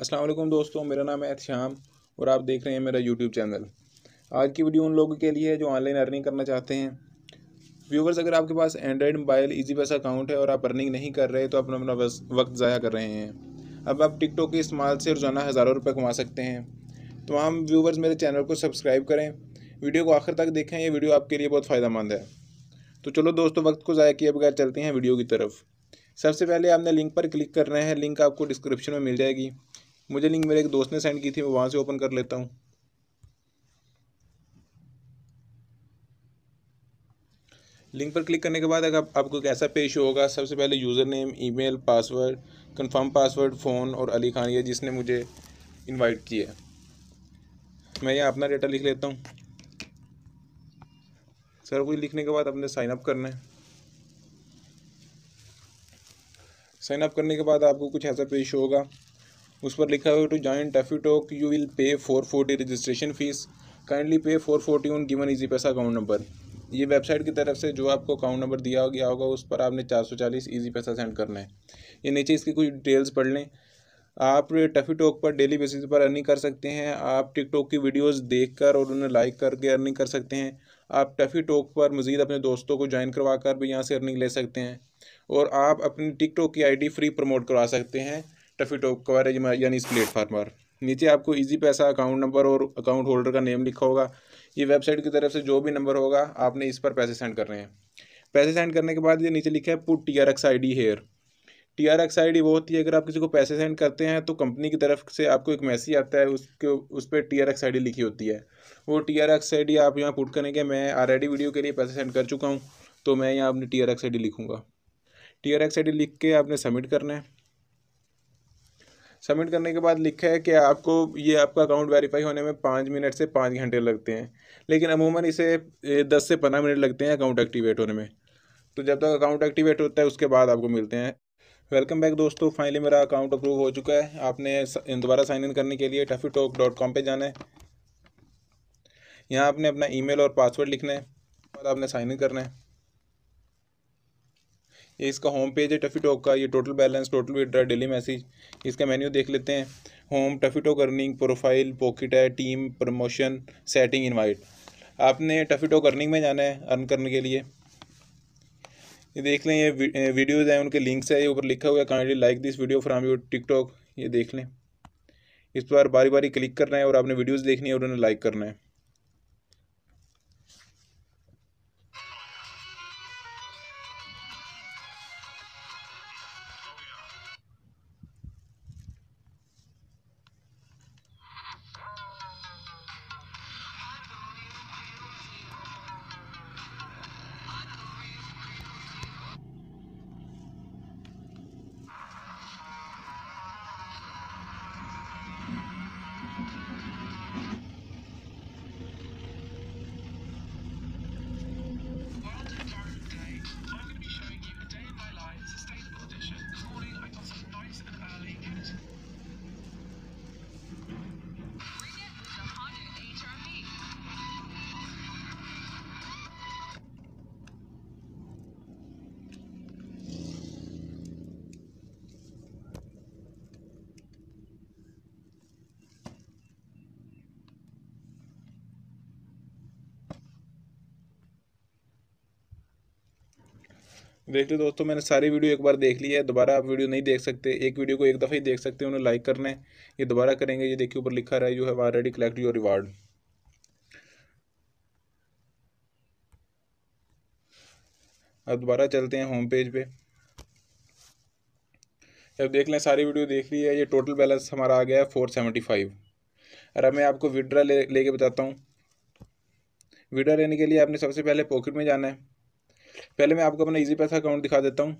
अस्सलाम वालेकुम दोस्तों मेरा नाम है श्याम और आप देख रहे हैं मेरा यूट्यूब चैनल आज की वीडियो उन लोगों के लिए है जो ऑनलाइन अर्निंग करना चाहते हैं व्यूवर्स अगर आपके पास Android mobile Easypaisa account है और आप अर्निंग नहीं कर रहे तो आप अपना वक्त ज़ाया कर रहे हैं अब आप टिकटॉक के इस्तेमाल से रोज़ाना हज़ारों रुपये कमा सकते हैं तो हम व्यूवर्स मेरे चैनल को सब्सक्राइब करें वीडियो को आखिर तक देखें यह वीडियो आपके लिए बहुत मंद है तो चलो दोस्तों वक्त को ज़ाया किए बगैर चलते हैं वीडियो की तरफ सबसे पहले आपने लिंक पर क्लिक करना है लिंक आपको डिस्क्रिप्शन में मिल जाएगी मुझे लिंक मेरे एक दोस्त ने सेंड की थी मैं वहाँ से ओपन कर लेता हूँ लिंक पर क्लिक करने के बाद अगर आपको कैसा पेश होगा सबसे पहले user name email password confirm password phone और अली खान ये जिसने मुझे इनवाइट किया है मैं यहाँ अपना डेटा लिख लेता हूँ सर कुछ लिखने के बाद आपने साइनअप करना है साइन अप करने के बाद आपको कुछ ऐसा पेश होगा उस पर लिखा हुआ to join Tuffy Talk you will pay four forty registration fees kindly pay four forty on given Easypaisa account number ये वेबसाइट की तरफ से जो आपको अकाउंट नंबर दिया गया होगा उस पर आपने चार सौ चालीस ईजी पैसा सेंड करना है ये नीचे इसकी कुछ डिटेल्स पढ़ लें आप टफी टॉक पर डेली बेसिस पर अर्निंग कर सकते हैं आप टिकटॉक की वीडियोस देखकर और उन्हें लाइक करके अर्निंग कर सकते हैं आप टफी टॉक पर मज़ीद अपने दोस्तों को ज्वाइन करवा कर भी यहाँ से अर्निंग ले सकते हैं और आप अपनी टिकटॉक की आईडी फ्री प्रमोट करवा सकते हैं टफी टॉप कवरेज यानी इस प्लेटफार्म पर नीचे आपको इजी पैसा अकाउंट नंबर और अकाउंट होल्डर का नेम लिखा होगा ये वेबसाइट की तरफ से जो भी नंबर होगा आपने इस पर पैसे सेंड करने हैं पैसे सेंड करने के बाद ये नीचे लिखा है put T R X I D here T R X I D वो होती है अगर आप किसी को पैसे सेंड करते हैं तो कंपनी की तरफ से आपको एक मैसेज आता है उसके उस पर T R X I D लिखी होती है वो T R X I D आप यहाँ पुट करेंगे मैं आलरेडी वीडियो के लिए पैसे सेंड कर चुका हूँ तो मैं यहाँ अपनी T R X I D लिखूँगा T R X I D लिख के आपने सबमिट करना है सबमिट करने के बाद लिखा है कि आपको ये आपका अकाउंट वेरीफाई होने में पाँच मिनट से पाँच घंटे लगते हैं लेकिन अमूमन इसे दस से पंद्रह मिनट लगते हैं अकाउंट एक्टिवेट होने में तो जब तक अकाउंट एक्टिवेट होता है उसके बाद आपको मिलते हैं वेलकम बैक दोस्तों फाइनली मेरा अकाउंट अप्रूव हो चुका है आपने दोबारा साइन इन करने के लिए टफी टॉक डॉट कॉम पर जाना है यहाँ आपने अपना ईमेल और पासवर्ड लिखना है और आपने साइन इन करना है ये इसका होम पेज है टफी टॉक का ये total balance total withdraw daily message इसका मेन्यू देख लेते हैं home Tuffy Talk earning profile pocket है टीम प्रमोशन सेटिंग इनवाइट आपने टफी टॉक अर्निंग में जाना है अर्न करने के लिए ये देख लें ये वीडियोज़ हैं उनके लिंक्स है ये ऊपर लिखा हुआ है kindly like this video from your TikTok ये देख लें इस बार बारी बारी क्लिक करना है और आपने वीडियोज़ देखनी है और उन्हें लाइक करना है देख लीजिए दोस्तों मैंने सारी वीडियो एक बार देख ली है दोबारा आप वीडियो नहीं देख सकते एक वीडियो को एक दफ़ा ही देख सकते हैं उन्हें लाइक करने ये दोबारा करेंगे ये देखिए ऊपर लिखा रहा है you have already collect your reward अब दोबारा चलते हैं होम पेज पे अब देख लें सारी वीडियो देख ली है ये टोटल बैलेंस हमारा आ गया है फोर सेवेंटी फाइव और अब मैं आपको विड्रा ले लेके बताता हूँ विड्रा लेने के लिए आपने सबसे पहले पॉकेट में जाना है पहले मैं आपको अपना इजी पैसा अकाउंट दिखा देता हूँ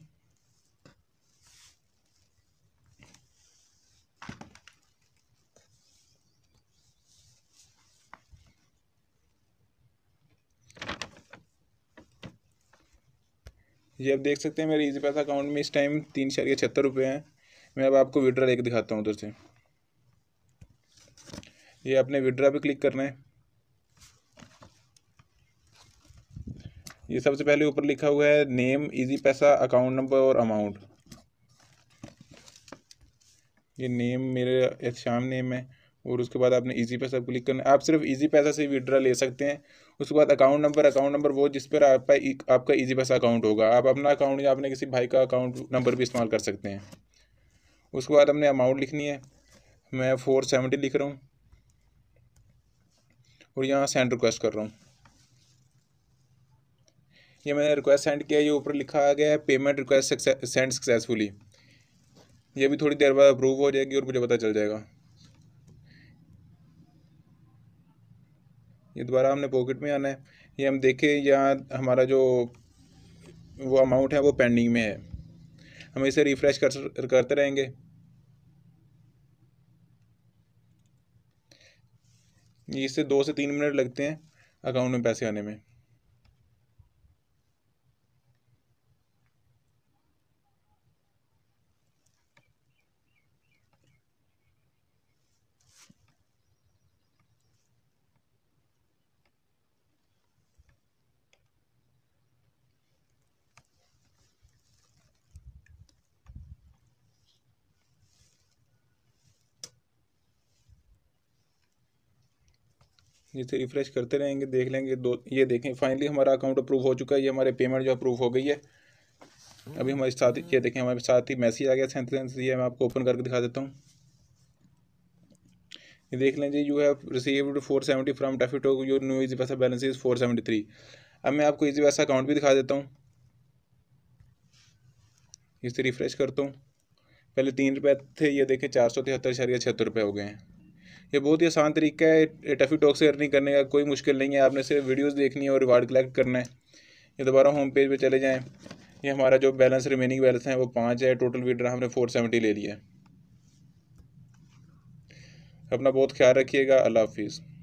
ये आप देख सकते हैं मेरे इजी पैसा अकाउंट में इस टाइम तीन के छहत्तर रुपये हैं मैं अब आपको विड्रा एक दिखाता हूँ उधर से ये आपने विड्रा पे क्लिक करना है ये सबसे पहले ऊपर लिखा हुआ है name Easypaisa account number और अमाउंट ये नेम मेरे शाम नेम है और उसके बाद आपने इजी पैसा क्लिक करना आप सिर्फ इजी पैसा से विड्रा ले सकते हैं उसके बाद अकाउंट नंबर अकाउंट नंबर वो जिस पर आपका e, आपका इजी पैसा अकाउंट होगा आप अपना अकाउंट या अपने किसी भाई का अकाउंट नंबर भी इस्तेमाल कर सकते हैं उसके बाद हमने अमाउंट लिखनी है मैं फोर सेवेंटी लिख रहा हूँ और यहाँ सेंड रिक्वेस्ट कर रहा हूँ ये मैंने रिक्वेस्ट सेंड किया ये ऊपर लिखा गया है पेमेंट रिक्वेस्ट सेंड सक्सेसफुली ये भी थोड़ी देर बाद अप्रूव हो जाएगी और मुझे पता चल जाएगा ये दोबारा हमने पॉकेट में आना है ये हम देखें यहाँ हमारा जो वो अमाउंट है वो पेंडिंग में है हम इसे रिफ़्रेश कर करते रहेंगे इससे दो से तीन मिनट लगते हैं अकाउंट में पैसे आने में जिसे रिफ्रेश करते रहेंगे देख लेंगे दो ये देखें फाइनली हमारा अकाउंट अप्रूव हो चुका है ये हमारे पेमेंट जो अप्रूव हो गई है अभी हमारे साथ ये देखें हमारे साथ ही मैसेज आ गया सेंटेंस ये मैं आपको ओपन करके दिखा देता हूँ ये देख लें जी you have received four seventy from डेफिटो your new Easypaisa balance is four seventy three अब मैं आपको इजी पैसा अकाउंट भी दिखा देता हूँ इसे रिफ्रेश करता हूँ पहले तीन रुपये थे ये देखें चार सौ तिहत्तर शरिया छिहत्तर रुपये हो गए हैं ये बहुत ही आसान तरीका है टफी टॉक से अर्निंग करने का कोई मुश्किल नहीं है आपने सिर्फ वीडियोस देखनी है और रिवार्ड कलेक्ट करना है ये दोबारा होम पेज पे चले जाएँ ये हमारा जो बैलेंस रिमेनिंग बैलेंस है वो पाँच है टोटल वीडर हमने फोर सेवेंटी ले लिया है अपना बहुत ख्याल रखिएगा अल्लाह हाफिज़